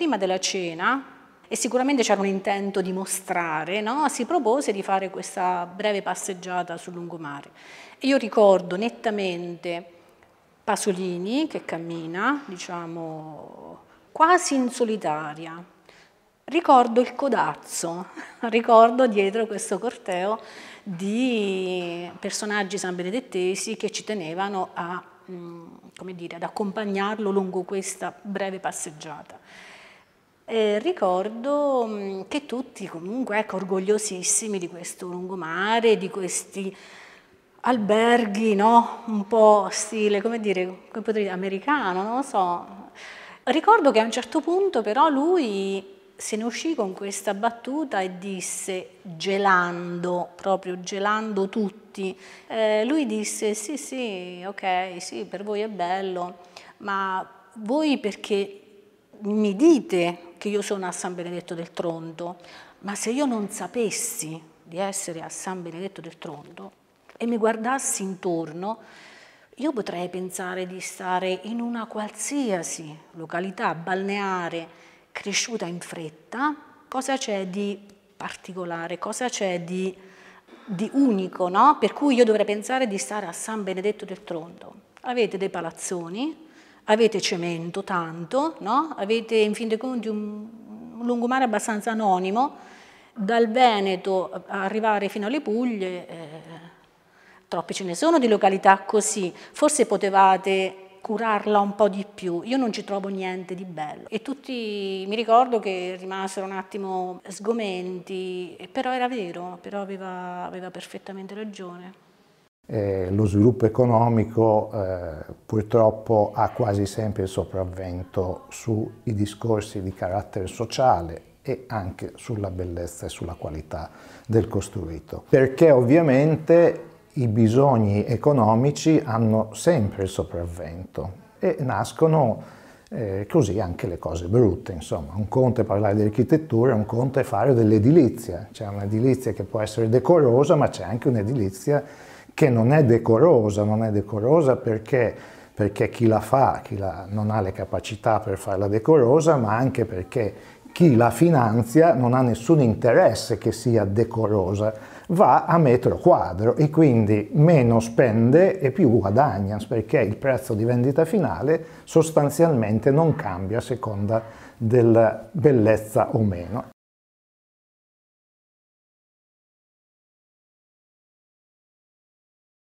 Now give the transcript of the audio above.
prima della cena, e sicuramente c'era un intento di mostrare, no? si propose di fare questa breve passeggiata sul lungomare. E io ricordo nettamente Pasolini che cammina, diciamo, quasi in solitaria. Ricordo il codazzo, ricordo dietro questo corteo di personaggi sanbenedettesi che ci tenevano a, mm, dire, ad accompagnarlo lungo questa breve passeggiata eh, ricordo mm, che tutti comunque ecco, orgogliosissimi di questo lungomare, di questi alberghi, no? un po' stile, come dire, come potrei dire americano, non lo so. Ricordo che a un certo punto però lui se ne uscì con questa battuta e disse gelando, proprio gelando tutti. Eh, lui disse sì sì, ok, sì per voi è bello, ma voi perché mi dite che io sono a San Benedetto del Tronto, ma se io non sapessi di essere a San Benedetto del Tronto e mi guardassi intorno, io potrei pensare di stare in una qualsiasi località balneare cresciuta in fretta, cosa c'è di particolare, cosa c'è di, di, unico, no? per cui io dovrei pensare di stare a San Benedetto del Tronto. Avete dei palazzoni, avete cemento tanto, no? avete in fin dei conti un, lungomare abbastanza anonimo, dal Veneto eh, arrivare fino alle Puglie, eh, troppi ce ne sono di località così, forse potevate curarla un po' di più, io non ci trovo niente di bello. E tutti mi ricordo che rimasero un attimo sgomenti, però era vero, però aveva, aveva perfettamente ragione eh, lo sviluppo economico eh, purtroppo ha quasi sempre il sopravvento sui discorsi di carattere sociale e anche sulla bellezza e sulla qualità del costruito. Perché ovviamente i bisogni economici hanno sempre il sopravvento e nascono eh, così anche le cose brutte, insomma. Un conto è parlare di architettura, un conto è fare dell'edilizia. C'è un'edilizia che può essere decorosa, ma c'è anche un'edilizia che non è decorosa, non è decorosa perché, perché chi la fa, chi la, non ha le capacità per farla decorosa, ma anche perché chi la finanzia non ha nessun interesse che sia decorosa, va a metro quadro e quindi meno spende e più guadagna perché il prezzo di vendita finale sostanzialmente non cambia a seconda della bellezza o meno.